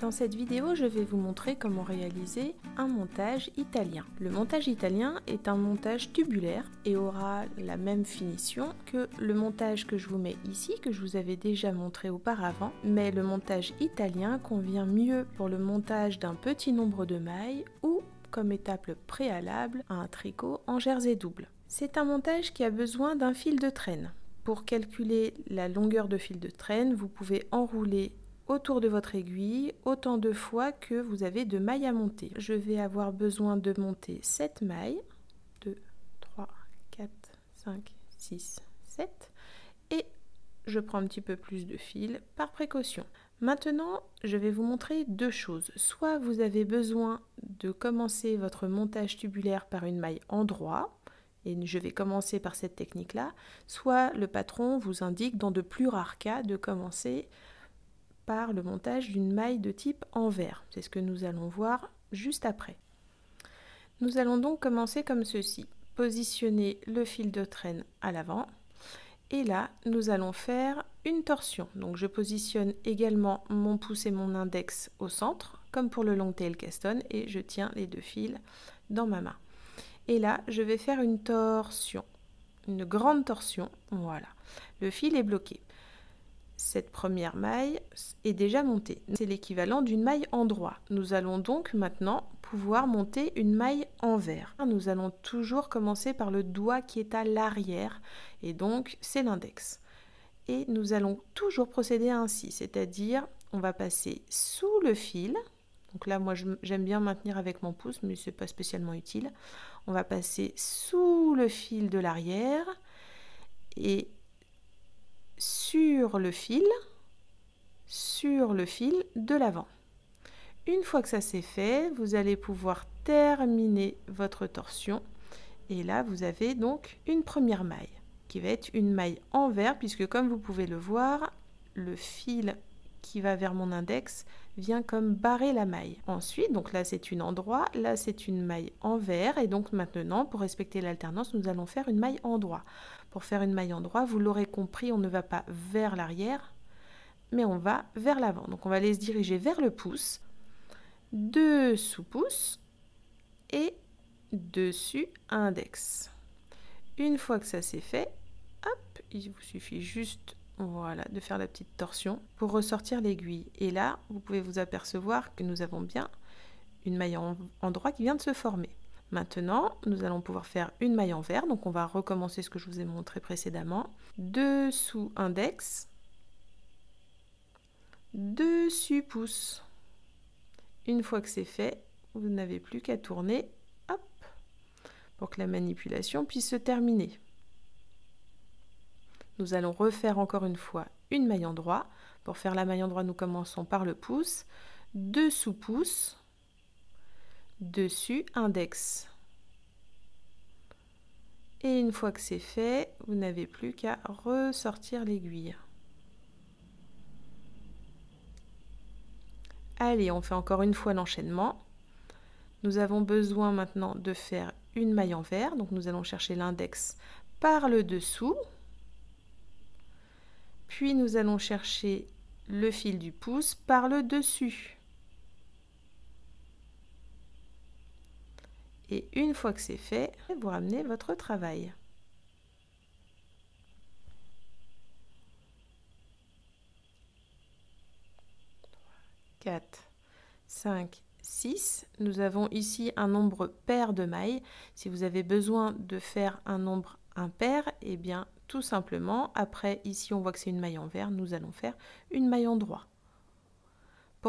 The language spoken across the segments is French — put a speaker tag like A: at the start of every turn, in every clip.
A: Dans cette vidéo, je vais vous montrer comment réaliser un montage italien. Le montage italien est un montage tubulaire et aura la même finition que le montage que je vous mets ici, que je vous avais déjà montré auparavant, mais le montage italien convient mieux pour le montage d'un petit nombre de mailles ou comme étape préalable à un tricot en jersey double. C'est un montage qui a besoin d'un fil de traîne. Pour calculer la longueur de fil de traîne, vous pouvez enrouler autour de votre aiguille autant de fois que vous avez de mailles à monter. Je vais avoir besoin de monter 7 mailles. 2, 3, 4, 5, 6, 7. Et je prends un petit peu plus de fil par précaution. Maintenant, je vais vous montrer deux choses. Soit vous avez besoin de commencer votre montage tubulaire par une maille endroit, et je vais commencer par cette technique-là, soit le patron vous indique dans de plus rares cas de commencer par le montage d'une maille de type envers. C'est ce que nous allons voir juste après. Nous allons donc commencer comme ceci. Positionner le fil de traîne à l'avant. Et là, nous allons faire une torsion. Donc je positionne également mon pouce et mon index au centre, comme pour le long tail caston, et je tiens les deux fils dans ma main. Et là, je vais faire une torsion, une grande torsion, voilà. Le fil est bloqué. Cette première maille est déjà montée. C'est l'équivalent d'une maille en droit. Nous allons donc maintenant pouvoir monter une maille envers. Nous allons toujours commencer par le doigt qui est à l'arrière et donc c'est l'index. Et nous allons toujours procéder ainsi, c'est-à-dire on va passer sous le fil. Donc là, moi, j'aime bien maintenir avec mon pouce, mais c'est pas spécialement utile. On va passer sous le fil de l'arrière et sur le fil, sur le fil de l'avant. Une fois que ça c'est fait, vous allez pouvoir terminer votre torsion. Et là, vous avez donc une première maille qui va être une maille envers puisque comme vous pouvez le voir, le fil qui va vers mon index vient comme barrer la maille. Ensuite, donc là c'est une endroit, là c'est une maille envers et donc maintenant pour respecter l'alternance, nous allons faire une maille endroit. Pour faire une maille endroit vous l'aurez compris, on ne va pas vers l'arrière, mais on va vers l'avant. Donc on va aller se diriger vers le pouce, deux sous pouce et dessus index. Une fois que ça c'est fait, il vous suffit juste voilà, de faire la petite torsion pour ressortir l'aiguille. Et là, vous pouvez vous apercevoir que nous avons bien une maille en, qui vient de se former. Maintenant, nous allons pouvoir faire une maille envers. Donc on va recommencer ce que je vous ai montré précédemment. Deux sous index, dessus pouce. Une fois que c'est fait, vous n'avez plus qu'à tourner hop, pour que la manipulation puisse se terminer. Nous allons refaire encore une fois une maille en droit. Pour faire la maille en droit, nous commençons par le pouce, deux sous-pouces, dessus index. Et une fois que c'est fait, vous n'avez plus qu'à ressortir l'aiguille. Allez, on fait encore une fois l'enchaînement. Nous avons besoin maintenant de faire une maille envers, donc nous allons chercher l'index par le dessous. Puis nous allons chercher le fil du pouce par le dessus. Et une fois que c'est fait, vous ramenez votre travail. 4, 5, 6. Nous avons ici un nombre pair de mailles. Si vous avez besoin de faire un nombre impair, eh bien tout simplement, après ici on voit que c'est une maille en vert, nous allons faire une maille en droit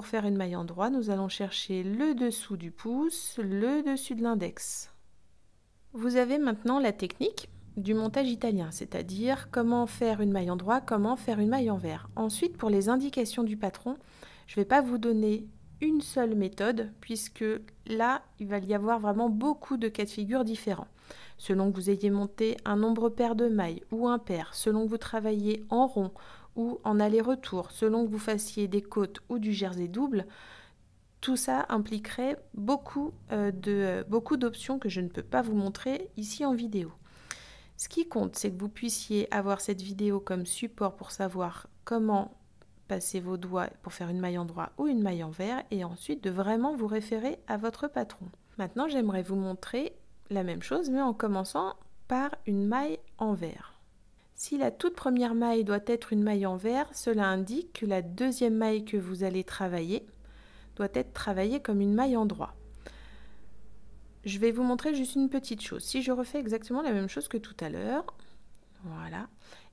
A: faire une maille en droit, nous allons chercher le dessous du pouce, le dessus de l'index. Vous avez maintenant la technique du montage italien, c'est-à-dire comment faire une maille en droit, comment faire une maille envers. Ensuite, pour les indications du patron, je vais pas vous donner une seule méthode, puisque là, il va y avoir vraiment beaucoup de cas de figure différents. Selon que vous ayez monté un nombre pair de mailles ou un pair, selon que vous travaillez en rond ou en aller-retour, selon que vous fassiez des côtes ou du jersey double, tout ça impliquerait beaucoup euh, de euh, beaucoup d'options que je ne peux pas vous montrer ici en vidéo. Ce qui compte, c'est que vous puissiez avoir cette vidéo comme support pour savoir comment passer vos doigts pour faire une maille en droit ou une maille envers et ensuite de vraiment vous référer à votre patron. Maintenant, j'aimerais vous montrer la même chose mais en commençant par une maille en si la toute première maille doit être une maille en verre, cela indique que la deuxième maille que vous allez travailler doit être travaillée comme une maille en droit. Je vais vous montrer juste une petite chose. Si je refais exactement la même chose que tout à l'heure, voilà.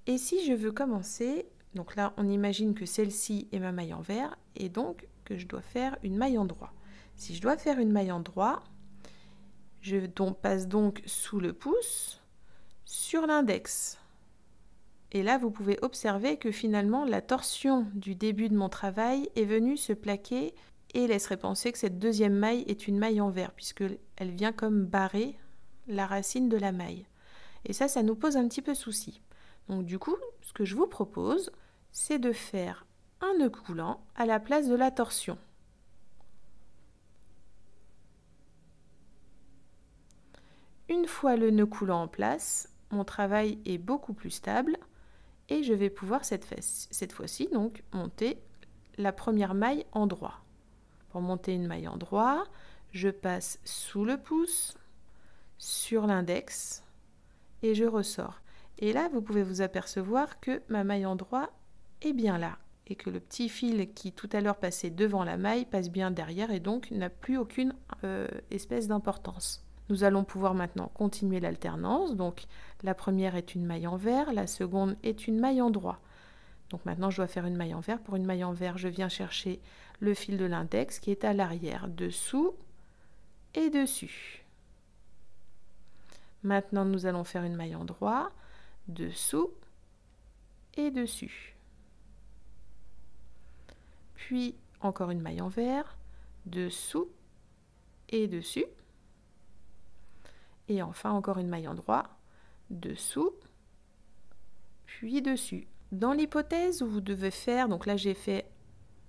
A: Et si je veux commencer, donc là on imagine que celle-ci est ma maille en verre et donc que je dois faire une maille en droit. Si je dois faire une maille en droit, je passe donc sous le pouce sur l'index et là, vous pouvez observer que finalement, la torsion du début de mon travail est venue se plaquer et laisserait penser que cette deuxième maille est une maille envers, verre, puisqu'elle vient comme barrer la racine de la maille. Et ça, ça nous pose un petit peu de souci. Donc du coup, ce que je vous propose, c'est de faire un nœud coulant à la place de la torsion. Une fois le nœud coulant en place, mon travail est beaucoup plus stable et je vais pouvoir cette, cette fois-ci donc monter la première maille en droit. Pour monter une maille en droit, je passe sous le pouce, sur l'index et je ressors. Et là, vous pouvez vous apercevoir que ma maille en droit est bien là et que le petit fil qui tout à l'heure passait devant la maille passe bien derrière et donc n'a plus aucune euh, espèce d'importance. Nous allons pouvoir maintenant continuer l'alternance. Donc la première est une maille en la seconde est une maille en droit. Donc maintenant, je dois faire une maille en vert. Pour une maille en vert, je viens chercher le fil de l'index qui est à l'arrière, dessous et dessus. Maintenant, nous allons faire une maille en droit, dessous et dessus. Puis, encore une maille en dessous et dessus et enfin encore une maille en droit, dessous, puis dessus. Dans l'hypothèse où vous devez faire, donc là j'ai fait,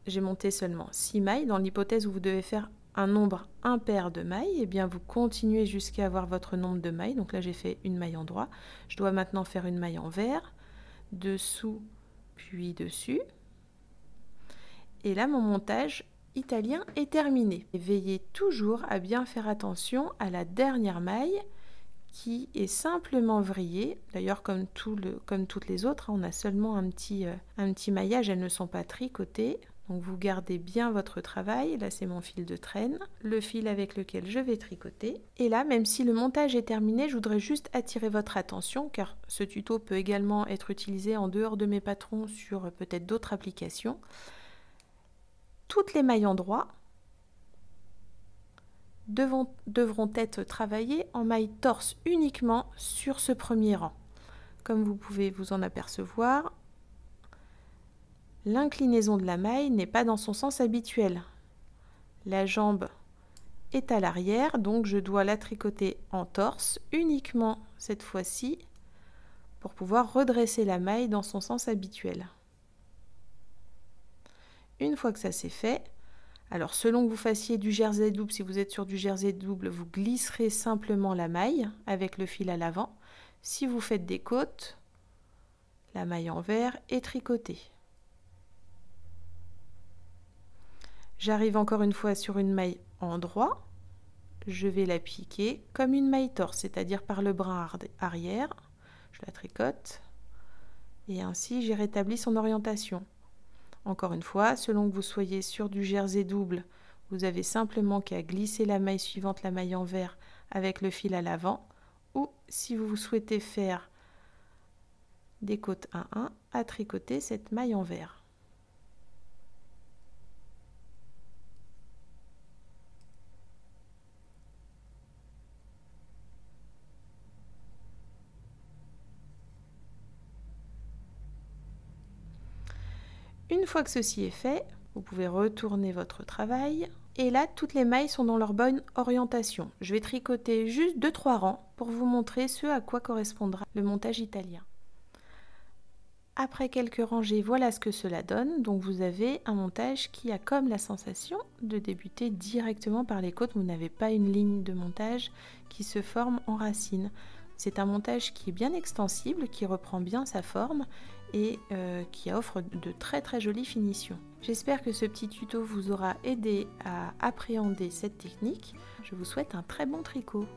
A: j'ai monté seulement 6 mailles, dans l'hypothèse où vous devez faire un nombre impair de mailles, et eh bien vous continuez jusqu'à avoir votre nombre de mailles. Donc là j'ai fait une maille en droit. Je dois maintenant faire une maille envers dessous puis dessus. Et là mon montage italien est terminé. veillez toujours à bien faire attention à la dernière maille qui est simplement vrillée. D'ailleurs, comme, tout comme toutes les autres, hein, on a seulement un petit, euh, un petit maillage, elles ne sont pas tricotées. Donc vous gardez bien votre travail, là c'est mon fil de traîne, le fil avec lequel je vais tricoter. Et là, même si le montage est terminé, je voudrais juste attirer votre attention car ce tuto peut également être utilisé en dehors de mes patrons sur euh, peut-être d'autres applications toutes les mailles en droit devront, devront être travaillées en maille torse uniquement sur ce premier rang. Comme vous pouvez vous en apercevoir, l'inclinaison de la maille n'est pas dans son sens habituel. La jambe est à l'arrière, donc je dois la tricoter en torse uniquement cette fois-ci pour pouvoir redresser la maille dans son sens habituel. Une fois que ça c'est fait, alors selon que vous fassiez du jersey double, si vous êtes sur du jersey double, vous glisserez simplement la maille avec le fil à l'avant. Si vous faites des côtes, la maille envers est tricotée. J'arrive encore une fois sur une maille en droit. Je vais la piquer comme une maille torse, c'est-à-dire par le bras arrière. Je la tricote. Et ainsi, j'ai rétabli son orientation. Encore une fois, selon que vous soyez sur du jersey double, vous avez simplement qu'à glisser la maille suivante, la maille en avec le fil à l'avant, ou si vous souhaitez faire des côtes 1 1, à tricoter cette maille en Une fois que ceci est fait, vous pouvez retourner votre travail. Et là, toutes les mailles sont dans leur bonne orientation. Je vais tricoter juste 2-3 rangs pour vous montrer ce à quoi correspondra le montage italien. Après quelques rangées, voilà ce que cela donne. Donc vous avez un montage qui a comme la sensation de débuter directement par les côtes. Vous n'avez pas une ligne de montage qui se forme en racine. C'est un montage qui est bien extensible, qui reprend bien sa forme et euh, qui offre de très très jolies finitions. J'espère que ce petit tuto vous aura aidé à appréhender cette technique. Je vous souhaite un très bon tricot.